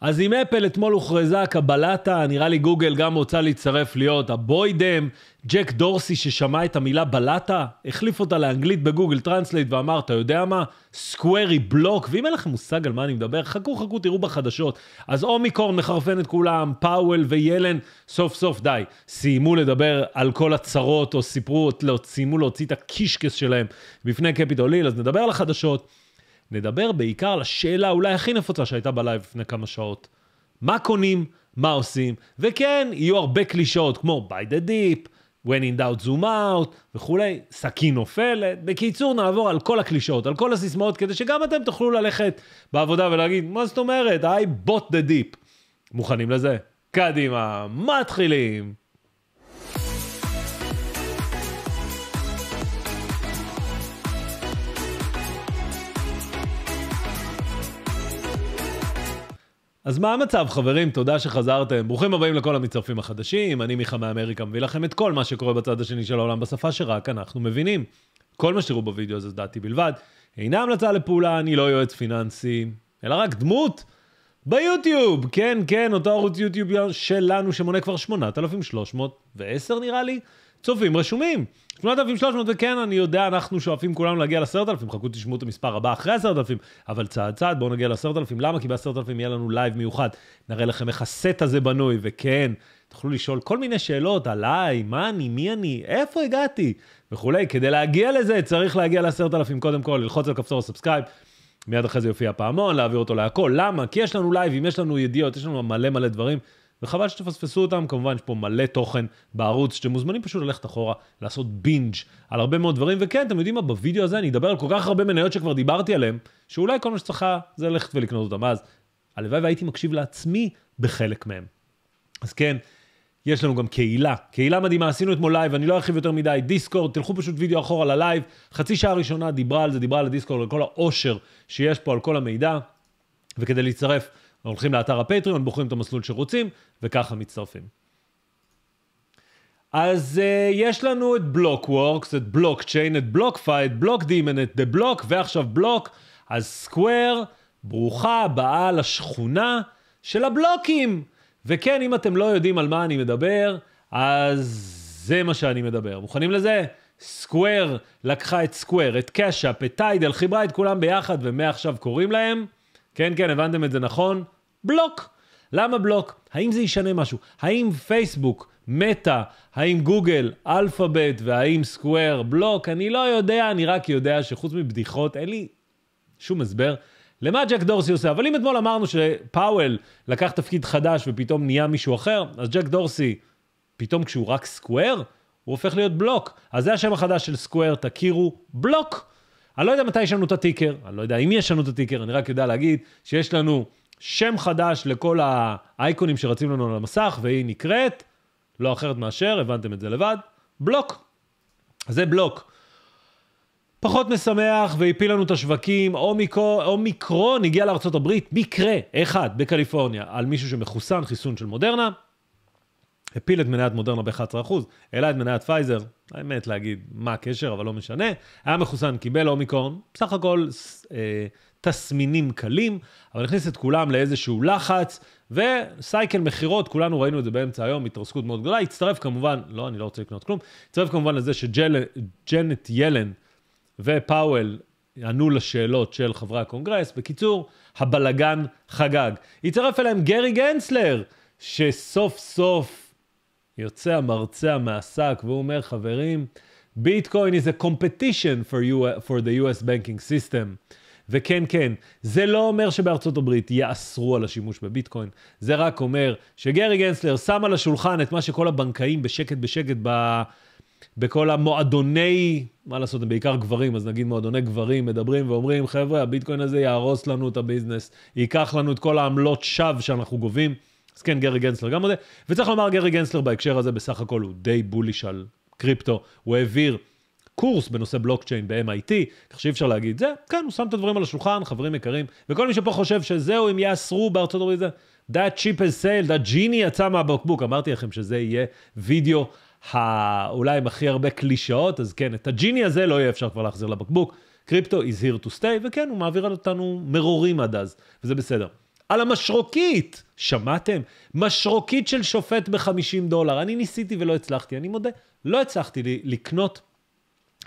אז עם אפל אתמול הוכרזה הקבלתה, נראה לי גוגל גם רוצה להצטרף להיות הבוידם. ג'ק דורסי ששמע את המילה בלטה, החליף אותה לאנגלית בגוגל טרנסלייט ואמר, אתה יודע מה? סקוורי בלוק, ואם אין לכם מושג על מה אני מדבר, חכו חכו תראו בחדשות. אז אומיקורן מחרפן את כולם, פאוול וילן, סוף סוף די. סיימו לדבר על כל הצרות, או סיפרו, לא, סיימו להוציא את הקישקס שלהם בפני קפיטול היל, אז נדבר על החדשות. נדבר בעיקר על השאלה אולי הכי נפוצה שהייתה בלייב לפני כמה שעות. מה קונים, מה עושים, וכן, יהיו הרבה קלישאות כמו by the deep, when in doubt zoom out וכולי, סכין נופלת. בקיצור, נעבור על כל הקלישאות, על כל הסיסמאות, כדי שגם אתם תוכלו ללכת בעבודה ולהגיד, מה זאת אומרת, I bought the deep. מוכנים לזה? קדימה, מתחילים. אז מה המצב, חברים? תודה שחזרתם. ברוכים הבאים לכל המצטרפים החדשים. אני מיכה מאמריקה מביא לכם את כל מה שקורה בצד השני של העולם בשפה שרק אנחנו מבינים. כל מה שתראו בווידאו הזה דעתי בלבד. אינה המלצה לפעולה, אני לא יועץ פיננסי, אלא רק דמות ביוטיוב. כן, כן, אותו ערוץ יוטיוב שלנו שמונה כבר 8,310 נראה לי. צופים רשומים. 8,300 וכן, אני יודע, אנחנו שואפים כולנו להגיע ל-10,000, חכו תשמעו את המספר הבא אחרי 10,000, אבל צעד צעד בואו נגיע ל-10,000, למה? כי ב-10,000 יהיה לנו לייב מיוחד, נראה לכם איך הסט הזה בנוי, וכן, תוכלו לשאול כל מיני שאלות עליי, מה אני, מי אני, איפה הגעתי, וכולי. כדי להגיע לזה צריך להגיע ל-10,000 קודם כל, ללחוץ על כפתור הסאבסקרייב. מיד אחרי זה יופיע פעמון, להעביר אותו להכל. למה? כי יש לנו לייבים, יש לנו ידיעות, יש לנו מלא מלא דברים. וחבל שתפספסו אותם, כמובן יש פה מלא תוכן בערוץ, שאתם מוזמנים פשוט ללכת אחורה, לעשות בינג' על הרבה מאוד דברים, וכן, אתם יודעים מה, בווידאו הזה אני אדבר על כל כך הרבה מניות שכבר דיברתי עליהן, שאולי כל מה שצריך זה ללכת ולקנות אותם אז. הלוואי והייתי מקשיב לעצמי בחלק מהם. אז כן, יש לנו גם קהילה, קהילה מדהימה, עשינו אתמול לייב, אני לא ארחיב יותר מדי, דיסקורד, תלכו פשוט וידאו אחורה ללייב, חצי שעה ראשונה דיברה על זה, דיברה על הדיסקורד, על כל העושר שיש פה, על כל המידע, וכדי להצטרף הולכים לאתר הפטריון, בוחרים את המסלול שרוצים, וככה מצטרפים. אז uh, יש לנו את בלוקוורקס, את בלוקצ'יין, את בלוקפיי, את בלוקדימן, את דה בלוק, ועכשיו בלוק. אז סקוואר, ברוכה הבאה לשכונה של הבלוקים. וכן, אם אתם לא יודעים על מה אני מדבר, אז זה מה שאני מדבר. מוכנים לזה? סקוואר לקחה את סקוואר, את קאשאפ, את טיידל, חיברה את כולם ביחד, ומעכשיו קוראים להם כן, כן, הבנתם את זה נכון? בלוק. למה בלוק? האם זה ישנה משהו? האם פייסבוק, מטא, האם גוגל, אלפאבית והאם סקוואר, בלוק? אני לא יודע, אני רק יודע שחוץ מבדיחות אין לי שום הסבר. למה ג'ק דורסי עושה? אבל אם אתמול אמרנו שפאוול לקח תפקיד חדש ופתאום נהיה מישהו אחר, אז ג'ק דורסי, פתאום כשהוא רק סקוואר, הוא הופך להיות בלוק. אז זה השם החדש של סקוואר, תכירו, בלוק. אני לא יודע מתי יש לנו את הטיקר, אני לא יודע אם יש לנו את הטיקר, אני רק יודע להגיד שיש לנו שם חדש לכל האייקונים שרצים לנו על המסך, והיא נקראת, לא אחרת מאשר, הבנתם את זה לבד, בלוק. זה בלוק. פחות משמח והפיל לנו את השווקים, אומיקרון הגיע לארה"ב, מקרה אחד בקליפורניה, על מישהו שמחוסן חיסון של מודרנה, הפיל את מניית מודרנה ב-11%, העלה את מניית פייזר, האמת להגיד מה הקשר, אבל לא משנה. היה מחוסן, קיבל אומיקרון, בסך הכל אה, תסמינים קלים, אבל הכניס את כולם לאיזשהו לחץ, וסייקל מכירות, כולנו ראינו את זה באמצע היום, התרסקות מאוד גדולה. הצטרף כמובן, לא, אני לא רוצה לקנות כלום, הצטרף כמובן לזה שג'נט ילן ופאוול ענו לשאלות של חברי הקונגרס. בקיצור, הבלגן חגג. הצטרף אליהם גרי גנצלר, שסוף סוף יוצא המרצע מהשק והוא אומר, חברים, ביטקוין is a competition for, you, for the US banking system. וכן, כן, זה לא אומר שבארצות הברית יאסרו על השימוש בביטקוין, זה רק אומר שגרי גנצלר שם על השולחן את מה שכל הבנקאים בשקט בשקט ב... בכל המועדוני, מה לעשות, הם בעיקר גברים, אז נגיד מועדוני גברים מדברים ואומרים, חבר'ה, הביטקוין הזה יהרוס לנו את הביזנס, ייקח לנו את כל העמלות שווא שאנחנו גובים. אז כן, גרי גנצלר גם מודה, וצריך לומר, גרי גנצלר בהקשר הזה בסך הכל הוא די בוליש על קריפטו, הוא העביר קורס בנושא בלוקצ'יין ב-MIT, כך שאי אפשר להגיד זה, כן, הוא שם את הדברים על השולחן, חברים יקרים, וכל מי שפה חושב שזהו, אם יאסרו בארצות הברית, זה... that cheap as sale, that genie יצא מהבקבוק, אמרתי לכם שזה יהיה וידאו האולי עם הכי הרבה קלישאות, אז כן, את הג'יני הזה לא יהיה אפשר כבר להחזיר לבקבוק. קריפטו is here to stay, וכן, הוא מעביר אותנו מרורים עד אז, וזה בסדר. על המשרוקית. שמעתם? משרוקית של שופט ב-50 דולר. אני ניסיתי ולא הצלחתי, אני מודה, לא הצלחתי לקנות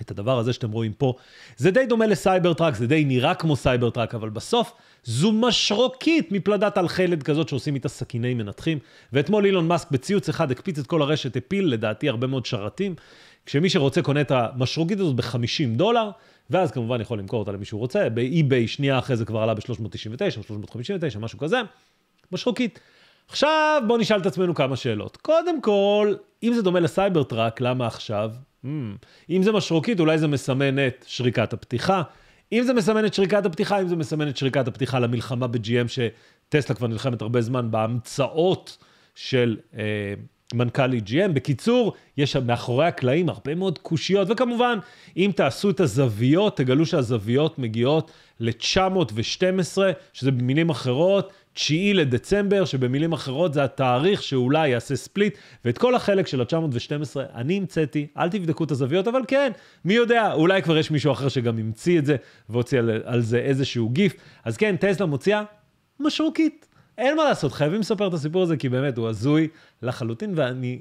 את הדבר הזה שאתם רואים פה. זה די דומה לסייבר טראק, זה די נראה כמו סייבר טראק, אבל בסוף זו משרוקית מפלדת על חלד כזאת שעושים איתה סכיני מנתחים. ואתמול אילון מאסק בציוץ אחד הקפיץ את כל הרשת, הפיל לדעתי הרבה מאוד שרתים. כשמי שרוצה קונה את המשרוקית הזאת ב-50 דולר, ואז כמובן יכול למכור אותה למי שהוא רוצה, באי-ביי שנייה אחרי זה כבר עלה ב-399, 359, משהו כזה, משחוקית. עכשיו בואו נשאל את עצמנו כמה שאלות. קודם כל, אם זה דומה לסייבר טראק, למה עכשיו? Mm. אם זה משרוקית, אולי זה מסמן את שריקת הפתיחה. אם זה מסמן את שריקת הפתיחה, אם זה מסמן את שריקת הפתיחה למלחמה ב-GM, שטסלה כבר נלחמת הרבה זמן בהמצאות של אה, מנכ"ל EGM. בקיצור, יש שם מאחורי הקלעים הרבה מאוד קושיות, וכמובן, אם תעשו את הזוויות, תגלו שהזוויות מגיעות ל-912, שזה במילים אחרות, 9 לדצמבר, שבמילים אחרות זה התאריך שאולי יעשה ספליט, ואת כל החלק של ה-912 אני המצאתי, אל תבדקו את הזוויות, אבל כן, מי יודע, אולי כבר יש מישהו אחר שגם המציא את זה, והוציא על, על זה איזשהו גיף. אז כן, טסלה מוציאה משרוקית. אין מה לעשות, חייבים לספר את הסיפור הזה, כי באמת, הוא הזוי לחלוטין, ואני...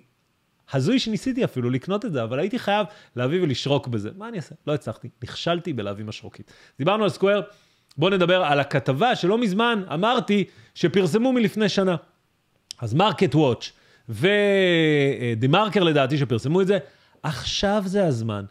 הזוי שניסיתי אפילו לקנות את זה, אבל הייתי חייב להביא ולשרוק בזה. מה אני אעשה? לא הצלחתי, נכשלתי בלהביא משרוקית. דיברנו על סקוואר, בואו נדבר על הכתבה שלא מזמן אמרתי שפרסמו מלפני שנה. אז מרקט וואץ' ודה מרקר לדעתי שפרסמו את זה, עכשיו זה הזמן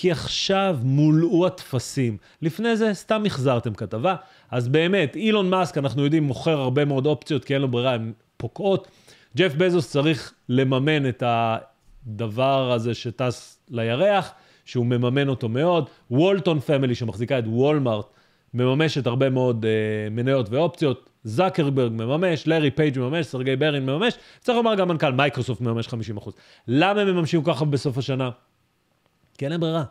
כי עכשיו מולאו הטפסים. לפני זה סתם החזרתם כתבה. אז באמת, אילון מאסק, אנחנו יודעים, מוכר הרבה מאוד אופציות, כי אין לו ברירה, הן פוקעות. ג'ף בזוס צריך לממן את הדבר הזה שטס לירח, שהוא מממן אותו מאוד. וולטון פמילי, שמחזיקה את וולמארט, מממשת הרבה מאוד אה, מניות ואופציות. זקרברג מממש, לארי פייג' מממש, סרגי ברין מממש, צריך לומר גם מנכ"ל מייקרוסופט מממש 50%. למה הם מממשים ככה בסוף השנה? כי אין להם ברירה.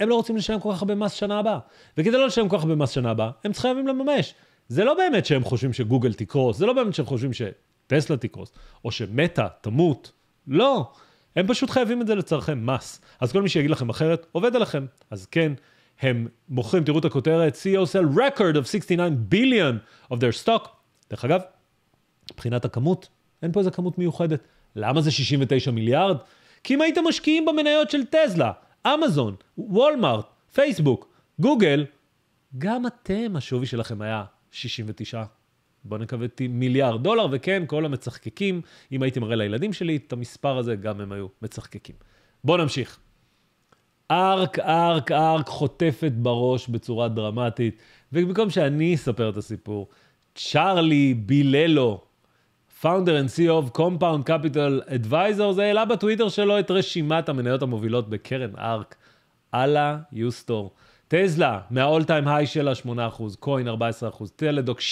הם לא רוצים לשלם כל כך הרבה מס שנה הבאה. וכדי לא לשלם כל כך הרבה מס שנה הבאה, הם חייבים לממש. זה לא באמת שהם חושבים שגוגל תקרוס, זה לא באמת שהם חושבים שטסלה תקרוס, או שמטה תמות. לא. הם פשוט חייבים את זה לצורכי מס. אז כל מי שיגיד לכם אחרת, עובד עליכם. אז כן, הם מוכרים, תראו את הכותרת, CEO sell record of 69 billion of their stock. דרך אגב, מבחינת הכמות, אין פה איזה כמות מיוחדת. למה זה 69 מיליארד? כי אם הייתם משקיעים במניות של טזלה, אמזון, וולמארט, פייסבוק, גוגל, גם אתם, השווי שלכם היה 69. בואו נקווה מיליארד דולר, וכן, כל המצחקקים, אם הייתי מראה לילדים שלי את המספר הזה, גם הם היו מצחקקים. בואו נמשיך. ארק, ארק, ארק חוטפת בראש בצורה דרמטית, ובמקום שאני אספר את הסיפור, צ'ארלי ביללו, founder and CEO of Compound Capital Advisors, העלה בטוויטר שלו את רשימת המניות המובילות בקרן ארק, אללה יוסטור. טזלה, מה-all time high שלה 8%, קוין 14%, טלדוק 67%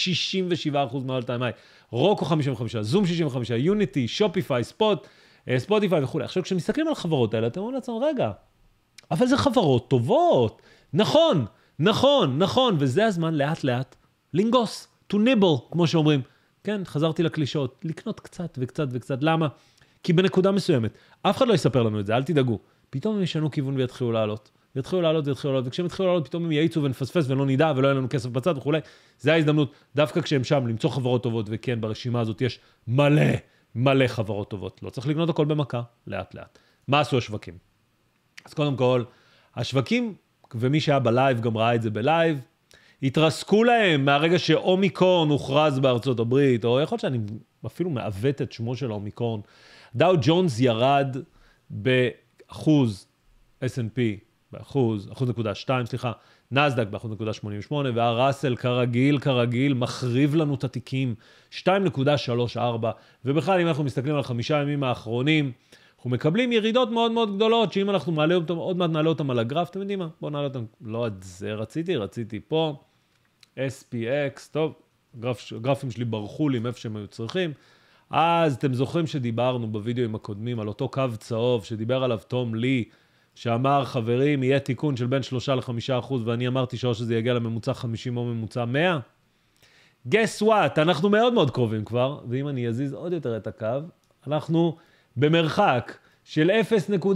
מה-all time high, רוקו 55, זום 65, יוניטי, שופיפיי, ספוט, אה, ספוטיפיי וכולי. עכשיו, כשמסתכלים על החברות האלה, אתם אומרים לעצמם, רגע, אבל זה חברות טובות. נכון, נכון, נכון, וזה הזמן לאט-לאט לנגוס, to nibble, כמו שאומרים. כן, חזרתי לקלישאות, לקנות קצת וקצת וקצת. למה? כי בנקודה מסוימת, אף אחד לא יספר לנו את זה, אל תדאגו. פתאום הם ישנו כיוון ויתחילו לעלות. ויתחילו לעלות ויתחילו לעלות, וכשהם יתחילו לעלות פתאום הם יאיצו ונפספס ולא נדע ולא יהיה לנו כסף בצד וכולי. זה ההזדמנות, דווקא כשהם שם, למצוא חברות טובות, וכן, ברשימה הזאת יש מלא, מלא חברות טובות. לא צריך לקנות הכל במכה, לאט לאט. מה עשו השווקים? אז קודם כל, השווקים, ומי שהיה בלייב גם ראה את זה בלייב, התרסקו להם מהרגע שאומיקורן הוכרז בארצות הברית, או יכול להיות שאני אפילו מעוות את שמו של האומיקורן. דאו ג'ונס ירד באחוז S&P, באחוז, אחוז נקודה שתיים, סליחה, נסדק באחוז נקודה שמונים ושמונה, והראסל כרגיל, כרגיל, מחריב לנו את התיקים, 2.34, ובכלל, אם אנחנו מסתכלים על חמישה הימים האחרונים, אנחנו מקבלים ירידות מאוד מאוד גדולות, שאם אנחנו מעלה אותם, עוד מעט נעלה אותם על הגרף, אתם יודעים מה? בואו נעלה אותם. לא את זה רציתי, רציתי פה. SPX, טוב, גרף, גרפים שלי ברחו לי מאיפה שהם היו צריכים. אז אתם זוכרים שדיברנו בווידאוים הקודמים על אותו קו צהוב שדיבר עליו תום לי, שאמר, חברים, יהיה תיקון של בין 3 ל-5 אחוז, ואני אמרתי שאו שזה יגיע לממוצע 50 או ממוצע 100? גס וואט, אנחנו מאוד מאוד קרובים כבר, ואם אני אזיז עוד יותר את הקו, אנחנו במרחק של 0.43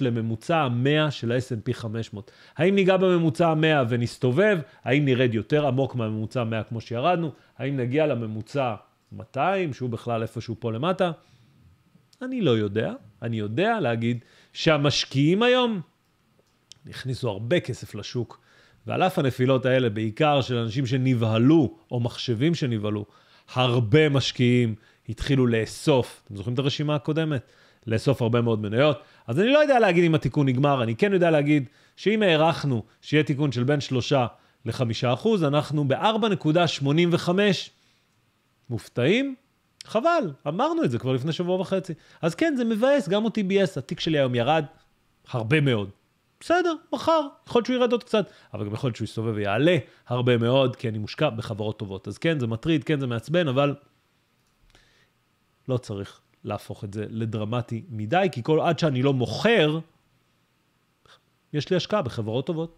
לממוצע 100 של ה-S&P 500. האם ניגע בממוצע 100 ונסתובב? האם נרד יותר עמוק מהממוצע 100 כמו שירדנו? האם נגיע לממוצע 200, שהוא בכלל איפשהו פה למטה? אני לא יודע. אני יודע להגיד שהמשקיעים היום הכניסו הרבה כסף לשוק, ועל אף הנפילות האלה, בעיקר של אנשים שנבהלו, או מחשבים שנבהלו, הרבה משקיעים התחילו לאסוף. אתם זוכרים את הרשימה הקודמת? לאסוף הרבה מאוד מניות. אז אני לא יודע להגיד אם התיקון נגמר, אני כן יודע להגיד שאם הערכנו שיהיה תיקון של בין 3 ל-5 אנחנו ב-4.85 מופתעים. חבל, אמרנו את זה כבר לפני שבוע וחצי. אז כן, זה מבאס, גם אותי ביאס, התיק שלי היום ירד הרבה מאוד. בסדר, מחר, יכול להיות שהוא ירד עוד קצת, אבל גם יכול להיות שהוא יסתובב ויעלה הרבה מאוד, כי אני מושקע בחברות טובות. אז כן, זה מטריד, כן, זה מעצבן, אבל לא צריך. להפוך את זה לדרמטי מדי, כי כל עד שאני לא מוכר, יש לי השקעה בחברות טובות.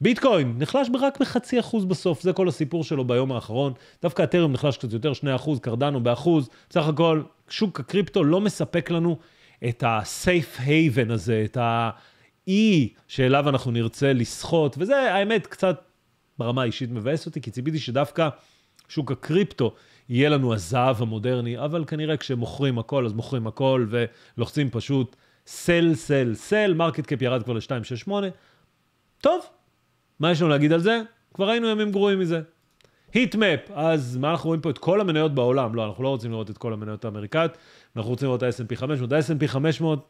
ביטקוין נחלש רק בחצי אחוז בסוף, זה כל הסיפור שלו ביום האחרון. דווקא הטרם נחלש קצת יותר, 2 אחוז, קרדנו באחוז. בסך הכל, שוק הקריפטו לא מספק לנו את ה-safe haven הזה, את האי שאליו אנחנו נרצה לסחוט, וזה האמת קצת ברמה האישית מבאס אותי, כי ציפיתי שדווקא שוק הקריפטו יהיה לנו הזהב המודרני, אבל כנראה כשמוכרים הכל, אז מוכרים הכל, ולוחצים פשוט סל, סל, סל, מרקט קאפ ירד כבר ל-268. טוב, מה יש לנו להגיד על זה? כבר היינו ימים גרועים מזה. היטמפ, אז מה אנחנו רואים פה? את כל המניות בעולם. לא, אנחנו לא רוצים לראות את כל המניות האמריקאיות, אנחנו רוצים לראות את ה-S&P 500. ה-S&P 500,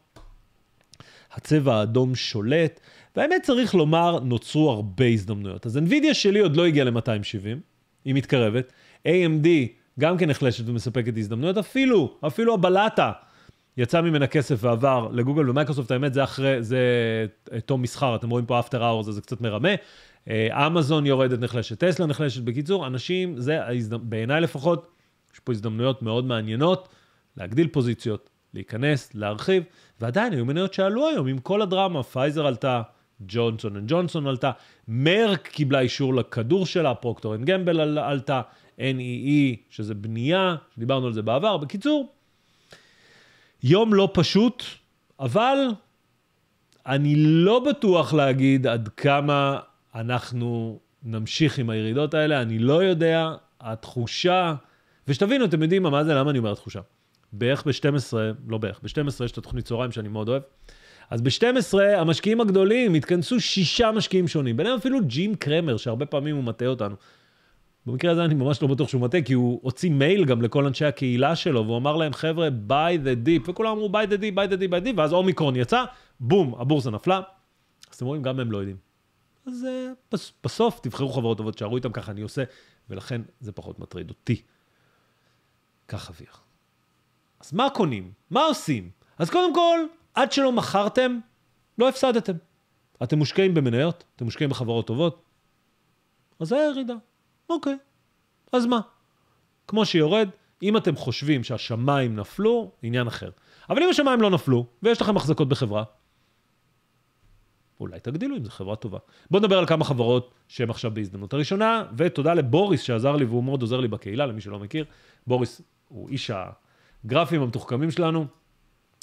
הצבע האדום שולט, והאמת צריך לומר, נוצרו הרבה הזדמנויות. אז NVIDIA שלי עוד לא הגיעה ל-270, היא מתקרבת. AMD גם כן נחלשת ומספקת הזדמנויות, אפילו, אפילו הבלטה. יצא ממנה כסף ועבר לגוגל ומייקרוסופט, האמת זה אחרי, זה אה, תום מסחר, אתם רואים פה אפטר האורס, זה קצת מרמה. אמזון אה, יורדת, נחלשת, טסלה נחלשת. בקיצור, אנשים, זה בעיניי לפחות, יש פה הזדמנויות מאוד מעניינות להגדיל פוזיציות, להיכנס, להרחיב, ועדיין היו מניות שעלו היום עם כל הדרמה, פייזר עלתה, ג'ונסון אנד ג'ונסון עלתה, מרק קיבלה אישור לכדור שלה, פרוקטור אנד גמבל עלתה, NEE, e, שזה בנייה, דיברנו על זה בעבר. בקיצור, יום לא פשוט, אבל אני לא בטוח להגיד עד כמה אנחנו נמשיך עם הירידות האלה, אני לא יודע, התחושה, ושתבינו, אתם יודעים מה, מה זה, למה אני אומר התחושה? בערך ב-12, לא בערך, ב-12 יש את התוכנית צהריים שאני מאוד אוהב. אז ב-12 המשקיעים הגדולים התכנסו שישה משקיעים שונים, ביניהם אפילו ג'ים קרמר, שהרבה פעמים הוא מטעה אותנו. במקרה הזה אני ממש לא בטוח שהוא מטעה, כי הוא הוציא מייל גם לכל אנשי הקהילה שלו, והוא אמר להם, חבר'ה, ביי דה דיפ, וכולם אמרו, ביי דה דיפ, ביי דה דיפ, ביי דה דיפ, ואז אומיקרון יצא, בום, הבורסה נפלה. אז אתם רואים, גם הם לא יודעים. אז אה, בסוף תבחרו חברות טובות, תשארו איתם, ככה אני עושה, ולכן זה פחות מטריד אותי. כך אוויר. אז מה קונים? מה עושים? אז קודם כל, עד שלא מכרתם, לא הפסדתם. אתם מושקעים במניות, אתם מושקעים בחברות טובות, אז זה הירידה. אוקיי, אז מה? כמו שיורד, אם אתם חושבים שהשמיים נפלו, עניין אחר. אבל אם השמיים לא נפלו, ויש לכם החזקות בחברה, אולי תגדילו אם זו חברה טובה. בואו נדבר על כמה חברות שהן עכשיו בהזדמנות הראשונה, ותודה לבוריס שעזר לי והוא מאוד עוזר לי בקהילה, למי שלא מכיר. בוריס הוא איש הגרפים המתוחכמים שלנו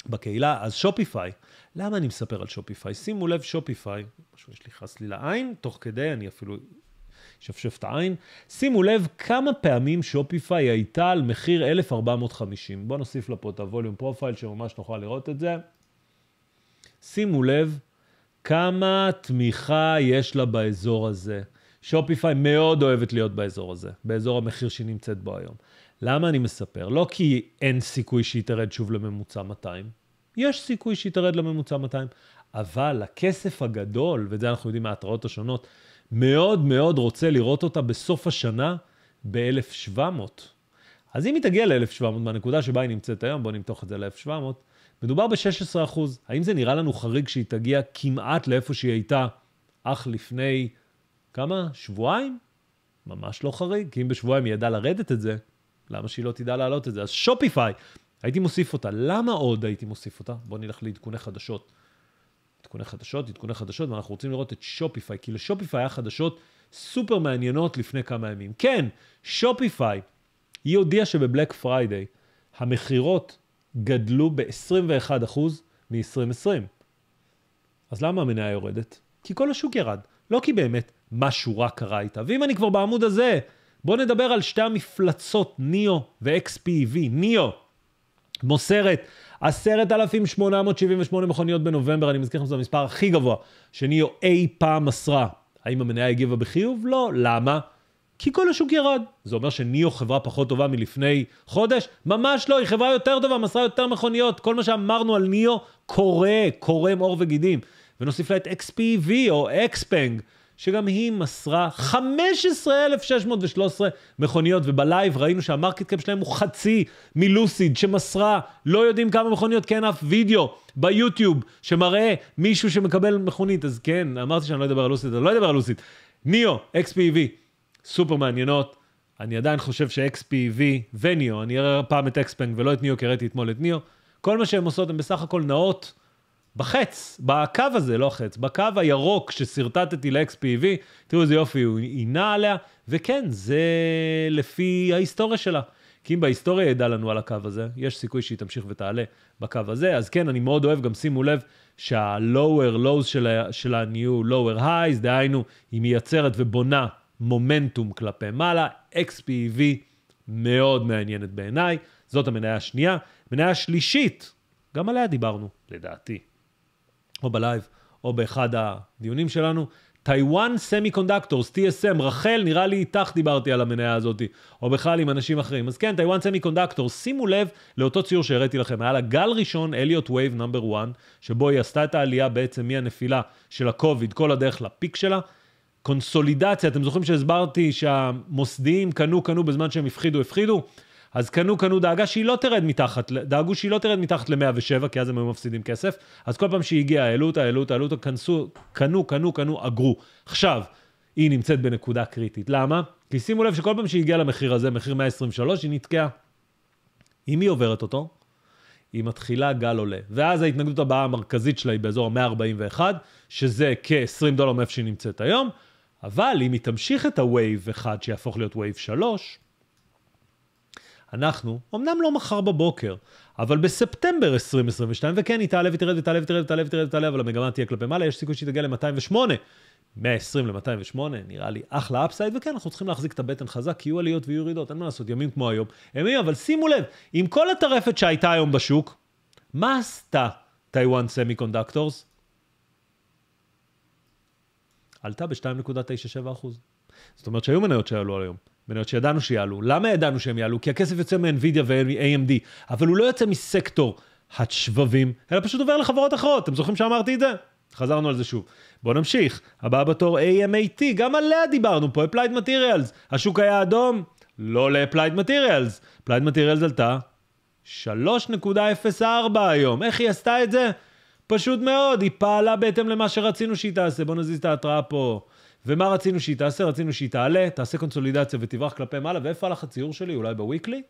בקהילה, אז שופיפיי. למה אני מספר על שופיפיי? שימו לב, שופיפיי, משהו יש לי חס לי לעין, תוך כדי אני אפילו שפשף את העין. שימו לב כמה פעמים שופיפיי הייתה על מחיר 1450. בואו נוסיף לפה את הווליום פרופייל שממש נוכל לראות את זה. שימו לב כמה תמיכה יש לה באזור הזה. שופיפיי מאוד אוהבת להיות באזור הזה, באזור המחיר שהיא נמצאת בו היום. למה אני מספר? לא כי אין סיכוי שהיא תרד שוב לממוצע 200, יש סיכוי שהיא תרד לממוצע 200, אבל הכסף הגדול, ואת זה אנחנו יודעים מההתראות השונות, מאוד מאוד רוצה לראות אותה בסוף השנה ב-1700. אז אם היא תגיע ל-1700 מהנקודה שבה היא נמצאת היום, בואו נמתוח את זה ל-1700, מדובר ב-16%. האם זה נראה לנו חריג שהיא תגיע כמעט לאיפה שהיא הייתה אך לפני כמה? שבועיים? ממש לא חריג, כי אם בשבועיים היא ידעה לרדת את זה, למה שהיא לא תדע להעלות את זה? אז שופיפיי, הייתי מוסיף אותה. למה עוד הייתי מוסיף אותה? בואו נלך לעדכוני חדשות. עדכוני חדשות, עדכוני חדשות, ואנחנו רוצים לראות את שופיפיי, כי לשופיפיי היה חדשות סופר מעניינות לפני כמה ימים. כן, שופיפיי, היא הודיעה שבבלק פריידיי המכירות גדלו ב-21% מ-2020. אז למה המניה יורדת? כי כל השוק ירד. לא כי באמת משהו רע קרה איתה. ואם אני כבר בעמוד הזה, בואו נדבר על שתי המפלצות, ניאו ו xpv ניאו מוסרת 10,878 מכוניות בנובמבר, אני מזכיר לכם שזה המספר הכי גבוה שניו אי פעם מסרה. האם המניה הגיבה בחיוב? לא. למה? כי כל השוק ירד. זה אומר שניו חברה פחות טובה מלפני חודש? ממש לא, היא חברה יותר טובה, מסרה יותר מכוניות. כל מה שאמרנו על ניו קורה, קורם עור וגידים. ונוסיף לה את XPV או XPeng. שגם היא מסרה 15,613 מכוניות, ובלייב ראינו שהמרקט קאפ שלהם הוא חצי מלוסיד, שמסרה לא יודעים כמה מכוניות, כי אין אף וידאו ביוטיוב שמראה מישהו שמקבל מכונית. אז כן, אמרתי שאני לא אדבר על לוסיד, אני לא אדבר על לוסיד. ניאו, XPV, סופר מעניינות. אני עדיין חושב ש-XPV וניאו, אני אראה פעם את אקספנג ולא את ניאו, כי הראיתי אתמול את ניאו. כל מה שהן עושות הן בסך הכל נאות. בחץ, בקו הזה, לא חץ, בקו הירוק ששרטטתי ל-XPV, תראו איזה יופי, הוא עינה עליה, וכן, זה לפי ההיסטוריה שלה. כי אם בהיסטוריה ידע לנו על הקו הזה, יש סיכוי שהיא תמשיך ותעלה בקו הזה, אז כן, אני מאוד אוהב, גם שימו לב שה-lower lows שלה, שלה נהיו lower highs, דהיינו, היא מייצרת ובונה מומנטום כלפי מעלה, XPV מאוד מעניינת בעיניי, זאת המניה השנייה. מניה השלישית, גם עליה דיברנו, לדעתי. או בלייב, או באחד הדיונים שלנו. טיוואן סמי קונדקטורס, TSM, רחל, נראה לי איתך דיברתי על המניה הזאת, או בכלל עם אנשים אחרים. אז כן, טיוואן סמי קונדקטורס, שימו לב לאותו ציור שהראיתי לכם. היה לה גל ראשון, אליוט וייב נאמבר 1, שבו היא עשתה את העלייה בעצם מהנפילה של הקוביד, כל הדרך לפיק שלה. קונסולידציה, אתם זוכרים שהסברתי שהמוסדיים קנו, קנו בזמן שהם הפחידו, הפחידו? אז קנו, קנו דאגה שהיא לא תרד מתחת, דאגו שהיא לא תרד מתחת ל-107, כי אז הם היו מפסידים כסף. אז כל פעם שהיא הגיעה, העלו אותה, העלו אותה, העלו אותה, קנסו, קנו, קנו, קנו, אגרו. עכשיו, היא נמצאת בנקודה קריטית. למה? כי שימו לב שכל פעם שהיא הגיעה למחיר הזה, מחיר 123, היא נתקעה. אם היא עוברת אותו, היא מתחילה גל עולה. ואז ההתנגדות הבאה המרכזית שלה היא באזור ה-141, שזה כ-20 דולר מאיפה שהיא נמצאת היום, אבל אם היא תמשיך את ה-Wave 1 שיהפוך להיות Wave 3, אנחנו, אמנם לא מחר בבוקר, אבל בספטמבר 2022, וכן, היא תעלה ותרד ותעלה ותרד ותעלה ותרד ותעלה, אבל המגמה תהיה כלפי מעלה, יש סיכוי שהיא תגיע ל-208. 120 ל-208, נראה לי אחלה אפסייד, וכן, אנחנו צריכים להחזיק את הבטן חזק, כי יהיו עליות ויהיו ירידות, אין מה לעשות, ימים כמו היום. ימים, אבל שימו לב, עם כל הטרפת שהייתה היום בשוק, מה עשתה טיוואן סמי קונדקטורס? עלתה ב-2.97%. זאת אומרת שהיו מניות שעלו על היום. מניות שידענו שיעלו. למה ידענו שהם יעלו? כי הכסף יוצא מ-NVIDIA ו-AMD, אבל הוא לא יוצא מסקטור השבבים, אלא פשוט עובר לחברות אחרות. אתם זוכרים שאמרתי את זה? חזרנו על זה שוב. בואו נמשיך. הבאה בתור AMAT, גם עליה דיברנו פה, Applied Materials. השוק היה אדום, לא ל-Applied Materials. Applied Materials עלתה 3.04 היום. איך היא עשתה את זה? פשוט מאוד, היא פעלה בהתאם למה שרצינו שהיא תעשה. בואו נזיז את ההתראה פה. ומה רצינו שהיא תעשה? רצינו שהיא תעלה, תעשה קונסולידציה ותברח כלפי מעלה, ואיפה הלך הציור שלי? אולי בוויקלי?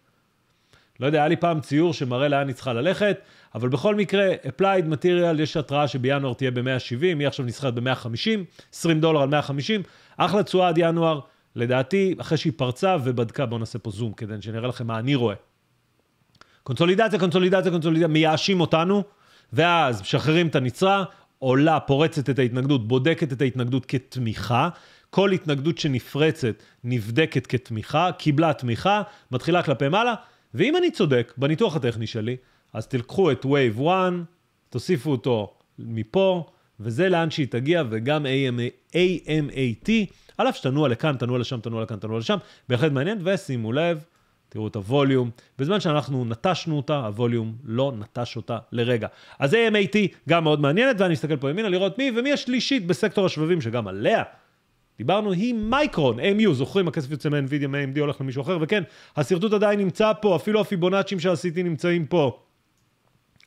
לא יודע, היה לי פעם ציור שמראה לאן היא צריכה ללכת, אבל בכל מקרה, Applied Material, יש התראה שבינואר תהיה ב-170, היא עכשיו נסחרת ב-150, 20 דולר על 150, אחלה תשואה עד ינואר, לדעתי, אחרי שהיא פרצה ובדקה, בואו נעשה פה זום כדי שנראה לכם מה אני רואה. קונסולידציה, קונסולידציה, קונסולידציה, מייאשים אותנו, ואז משחררים את הנצרה, עולה, פורצת את ההתנגדות, בודקת את ההתנגדות כתמיכה. כל התנגדות שנפרצת נבדקת כתמיכה, קיבלה תמיכה, מתחילה כלפי מעלה, ואם אני צודק בניתוח הטכני שלי, אז תלקחו את Wave 1, תוסיפו אותו מפה, וזה לאן שהיא תגיע, וגם AMAT, על אף שתנוע לכאן, תנוע לשם, תנוע לכאן, תנוע לשם, בהחלט מעניין, ושימו לב, תראו את הווליום. בזמן שאנחנו נטשנו אותה, הווליום לא נטש אותה לרגע. אז AMAT גם מאוד מעניינת, ואני אסתכל פה ימינה לראות מי, ומי השלישית בסקטור השבבים, שגם עליה דיברנו, היא מייקרון, AMU, זוכרים? הכסף יוצא מ-NVIDIA, מ-AMD הולך למישהו אחר, וכן, השרטוט עדיין נמצא פה, אפילו הפיבונאצ'ים שעשיתי נמצאים פה.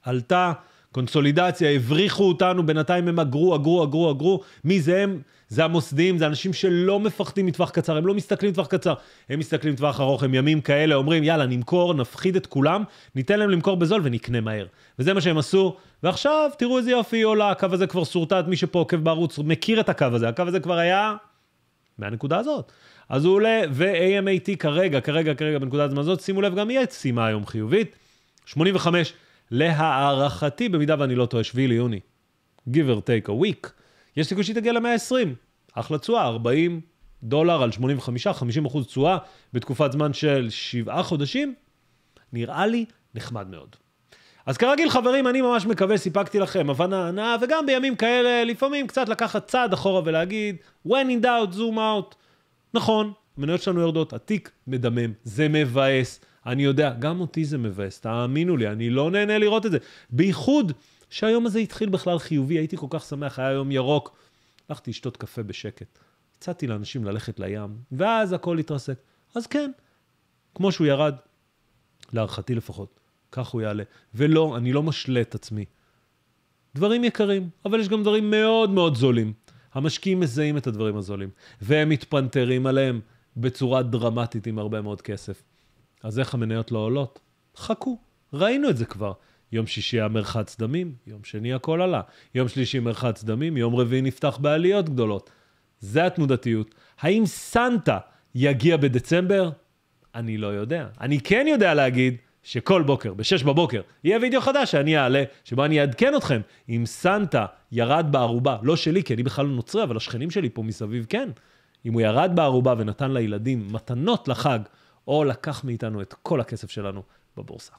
עלתה קונסולידציה, הבריחו אותנו, בינתיים הם אגרו, אגרו, אגרו, אגרו. מי זה הם? זה המוסדיים, זה אנשים שלא מפחדים מטווח קצר, הם לא מסתכלים מטווח קצר, הם מסתכלים מטווח ארוך, הם ימים כאלה, אומרים יאללה נמכור, נפחיד את כולם, ניתן להם למכור בזול ונקנה מהר. וזה מה שהם עשו, ועכשיו תראו איזה יופי היא עולה, הקו הזה כבר שורטט, מי שפה עוקב בערוץ מכיר את הקו הזה, הקו הזה כבר היה מהנקודה הזאת. אז הוא עולה, ו-AMAT כרגע, כרגע, כרגע, בנקודת הזמן הזאת, שימו לב, גם היא סיימה היום חיובית, 85. להערכתי, במידה ואני לא טועה, 7 ליוני, give or take a week, יש סיכוי שהיא תגיע ל-120. אחלה תשואה, 40 דולר על 85, 50 אחוז תשואה בתקופת זמן של 7 חודשים, נראה לי נחמד מאוד. אז כרגיל, חברים, אני ממש מקווה סיפקתי לכם הבנה הנאה, וגם בימים כאלה, לפעמים קצת לקחת צעד אחורה ולהגיד, when in doubt, zoom out. נכון, המניות שלנו יורדות, התיק מדמם, זה מבאס. אני יודע, גם אותי זה מבאס, תאמינו לי, אני לא נהנה לראות את זה. בייחוד שהיום הזה התחיל בכלל חיובי, הייתי כל כך שמח, היה יום ירוק. הלכתי לשתות קפה בשקט. הצעתי לאנשים ללכת לים, ואז הכל התרסק. אז כן, כמו שהוא ירד, להערכתי לפחות, כך הוא יעלה. ולא, אני לא משלה את עצמי. דברים יקרים, אבל יש גם דברים מאוד מאוד זולים. המשקיעים מזהים את הדברים הזולים, והם מתפנתרים עליהם בצורה דרמטית עם הרבה מאוד כסף. אז איך המניות לא עולות? חכו, ראינו את זה כבר. יום שישי היה מרחץ דמים, יום שני הכל עלה. יום שלישי מרחץ דמים, יום רביעי נפתח בעליות גדולות. זה התנודתיות. האם סנטה יגיע בדצמבר? אני לא יודע. אני כן יודע להגיד שכל בוקר, ב-6 בבוקר, יהיה וידאו חדש שאני אעלה, שבו אני אעדכן אתכם אם סנטה ירד בערובה, לא שלי, כי אני בכלל לא נוצרי, אבל השכנים שלי פה מסביב כן. אם הוא ירד בערובה ונתן לילדים מתנות לחג, או לקח מאיתנו את כל הכסף שלנו בבורסה.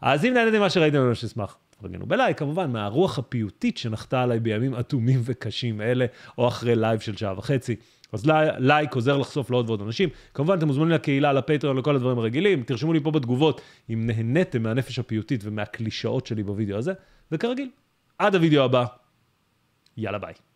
אז אם נהניתם מה שראיתם, ממש אשמח. תפרגנו בלייק, כמובן, מהרוח הפיוטית שנחתה עליי בימים אטומים וקשים אלה, או אחרי לייב של שעה וחצי. אז לי, לייק עוזר לחשוף לעוד ועוד אנשים. כמובן, אתם מוזמנים לקהילה, לפטריון, לכל הדברים הרגילים. תרשמו לי פה בתגובות אם נהניתם מהנפש הפיוטית ומהקלישאות שלי בווידאו הזה. וכרגיל, עד הווידאו הבא, יאללה ביי.